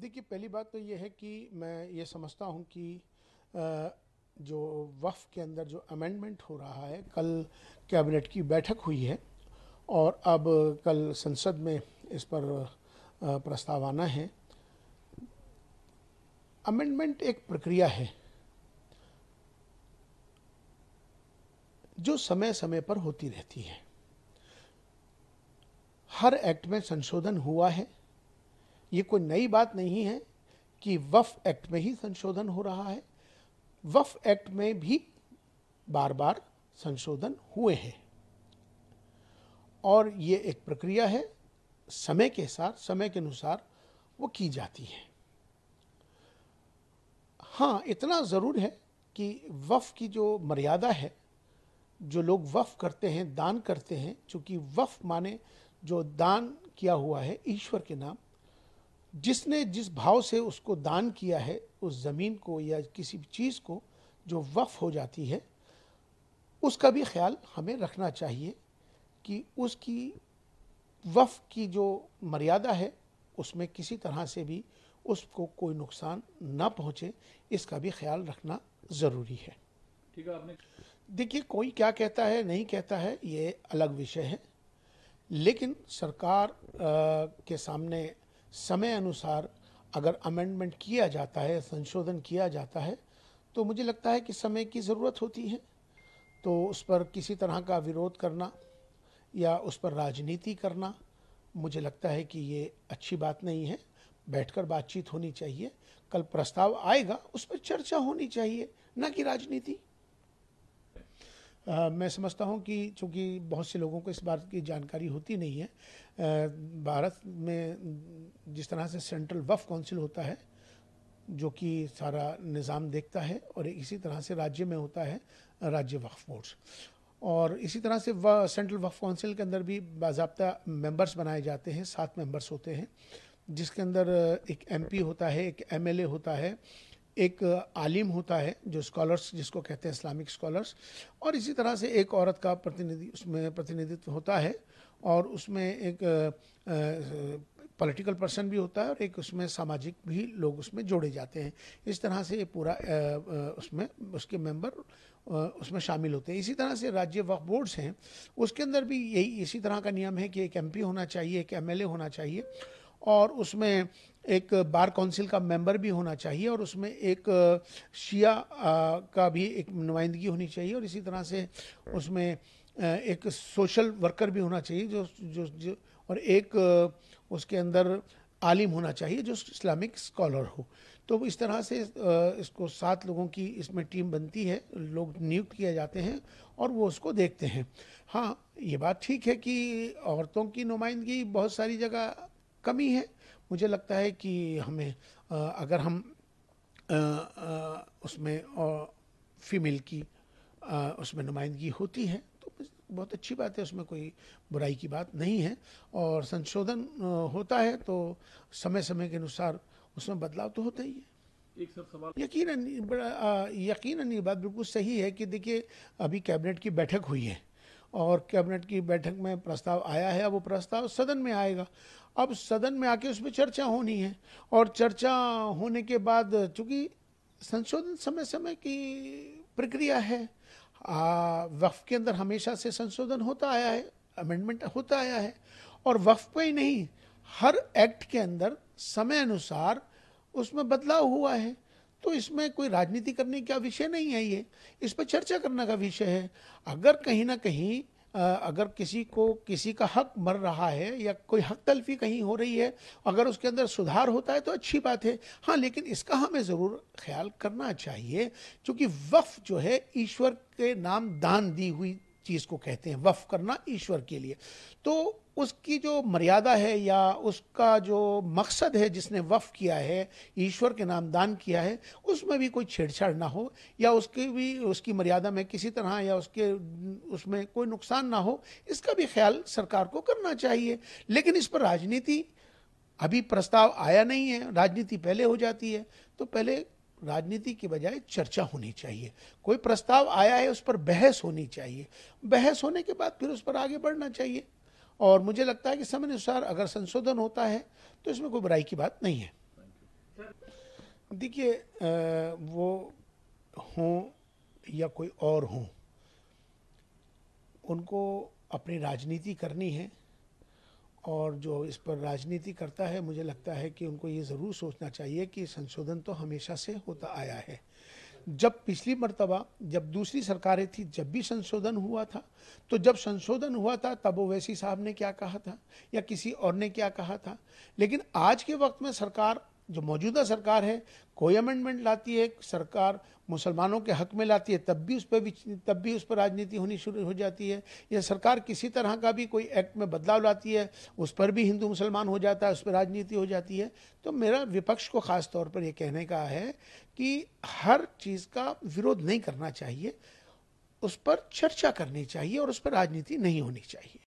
देखिए पहली बात तो ये है कि मैं ये समझता हूँ कि जो वफ़ के अंदर जो अमेंडमेंट हो रहा है कल कैबिनेट की बैठक हुई है और अब कल संसद में इस पर प्रस्ताव आना है अमेंडमेंट एक प्रक्रिया है जो समय समय पर होती रहती है हर एक्ट में संशोधन हुआ है ये कोई नई बात नहीं है कि वफ एक्ट में ही संशोधन हो रहा है वफ एक्ट में भी बार बार संशोधन हुए हैं और ये एक प्रक्रिया है समय के साथ समय के अनुसार वो की जाती है हाँ इतना ज़रूर है कि वफ़ की जो मर्यादा है जो लोग वफ़ करते हैं दान करते हैं चूँकि वफ़ माने जो दान किया हुआ है ईश्वर के नाम जिसने जिस भाव से उसको दान किया है उस ज़मीन को या किसी भी चीज़ को जो वक्फ हो जाती है उसका भी ख्याल हमें रखना चाहिए कि उसकी वफ़ की जो मर्यादा है उसमें किसी तरह से भी उसको कोई नुकसान ना पहुँचे इसका भी ख्याल रखना ज़रूरी है ठीक है आपने देखिए कोई क्या कहता है नहीं कहता है ये अलग विषय है लेकिन सरकार आ, के सामने समय अनुसार अगर अमेंडमेंट किया जाता है संशोधन किया जाता है तो मुझे लगता है कि समय की ज़रूरत होती है तो उस पर किसी तरह का विरोध करना या उस पर राजनीति करना मुझे लगता है कि ये अच्छी बात नहीं है बैठकर बातचीत होनी चाहिए कल प्रस्ताव आएगा उस पर चर्चा होनी चाहिए न कि राजनीति आ, मैं समझता हूं कि चूँकि बहुत से लोगों को इस बात की जानकारी होती नहीं है आ, भारत में जिस तरह से सेंट्रल वफ काउंसिल होता है जो कि सारा निज़ाम देखता है और इसी तरह से राज्य में होता है राज्य वक्फ बोर्ड और इसी तरह से व सेंट्रल वक्फ काउंसिल के अंदर भी बाबा मेंबर्स बनाए जाते हैं सात मेंबर्स होते हैं जिसके अंदर एक एमपी होता है एक एमएलए होता है एक आलिम होता है जो स्कॉलर्स जिसको कहते हैं इस्लामिक स्कॉलर्स और इसी तरह से एक औरत का प्रतिनिधि उसमें प्रतिनिधित्व होता है और उसमें एक पॉलिटिकल पर्सन भी होता है और एक उसमें सामाजिक भी लोग उसमें जोड़े जाते हैं इस तरह से ये पूरा उसमें उसके मेंबर उसमें शामिल होते हैं इसी तरह से राज्य वक्फ बोर्ड्स हैं उसके अंदर भी यही इसी तरह का नियम है कि एक एमपी होना चाहिए एक एमएलए होना चाहिए और उसमें एक बार काउंसिल का मेंबर भी होना चाहिए और उसमें एक शिया का भी एक नुमाइंदगी होनी चाहिए और इसी तरह से उसमें एक सोशल वर्कर भी होना चाहिए जो जो, जो और एक उसके अंदर आलिम होना चाहिए जो इस्लामिक स्कॉलर हो तो इस तरह से इसको सात लोगों की इसमें टीम बनती है लोग नियुक्त किए जाते हैं और वो उसको देखते हैं हाँ ये बात ठीक है कि औरतों की नुमाइंदगी बहुत सारी जगह कमी है मुझे लगता है कि हमें अगर हम उसमें फीमेल की उसमें नुमाइंदगी होती है तो बहुत अच्छी बात है उसमें कोई बुराई की बात नहीं है और संशोधन होता है तो समय समय के अनुसार उसमें बदलाव तो होता ही है एक सब सवाल यकीन बड़ा यकीन बात बिल्कुल सही है कि देखिए अभी कैबिनेट की बैठक हुई है और कैबिनेट की बैठक में प्रस्ताव आया है अब वो प्रस्ताव सदन में आएगा अब सदन में आके उस पर चर्चा होनी है और चर्चा होने के बाद चूँकि संशोधन समय समय की प्रक्रिया है वक्फ के अंदर हमेशा से संशोधन होता आया है अमेंडमेंट होता आया है और वक्फ पे ही नहीं हर एक्ट के अंदर समय अनुसार उसमें बदलाव हुआ है तो इसमें कोई राजनीति करने का विषय नहीं है ये इस पर चर्चा करने का विषय है अगर कहीं ना कहीं अगर किसी को किसी का हक मर रहा है या कोई हक तलफी कहीं हो रही है अगर उसके अंदर सुधार होता है तो अच्छी बात है हाँ लेकिन इसका हमें ज़रूर ख्याल करना चाहिए क्योंकि वफ़ जो है ईश्वर के नाम दान दी हुई चीज़ को कहते हैं वफ़ करना ईश्वर के लिए तो उसकी जो मर्यादा है या उसका जो मकसद है जिसने वफ़ किया है ईश्वर के नाम दान किया है उसमें भी कोई छेड़छाड़ ना हो या उसकी भी उसकी मर्यादा में किसी तरह या उसके उसमें कोई नुकसान ना हो इसका भी ख्याल सरकार को करना चाहिए लेकिन इस पर राजनीति अभी प्रस्ताव आया नहीं है राजनीति पहले हो जाती है तो पहले राजनीति की बजाय चर्चा होनी चाहिए कोई प्रस्ताव आया है उस पर बहस होनी चाहिए बहस होने के बाद फिर उस पर आगे बढ़ना चाहिए और मुझे लगता है कि समय अनुसार अगर संशोधन होता है तो इसमें कोई बुराई की बात नहीं है देखिए वो हों या कोई और हो उनको अपनी राजनीति करनी है और जो इस पर राजनीति करता है मुझे लगता है कि उनको ये ज़रूर सोचना चाहिए कि संशोधन तो हमेशा से होता आया है जब पिछली मरतबा जब दूसरी सरकारें थी जब भी संशोधन हुआ था तो जब संशोधन हुआ था तब ओवैसी साहब ने क्या कहा था या किसी और ने क्या कहा था लेकिन आज के वक्त में सरकार जो मौजूदा सरकार है कोई अमेंडमेंट लाती है सरकार मुसलमानों के हक में लाती है तब भी उस पर भी तब भी उस पर राजनीति होनी शुरू हो जाती है या सरकार किसी तरह का भी कोई एक्ट में बदलाव लाती है उस पर भी हिंदू मुसलमान हो जाता है उस पर राजनीति हो जाती है तो मेरा विपक्ष को ख़ास तौर पर यह कहने का है कि हर चीज़ का विरोध नहीं करना चाहिए उस पर चर्चा करनी चाहिए और उस पर राजनीति नहीं होनी चाहिए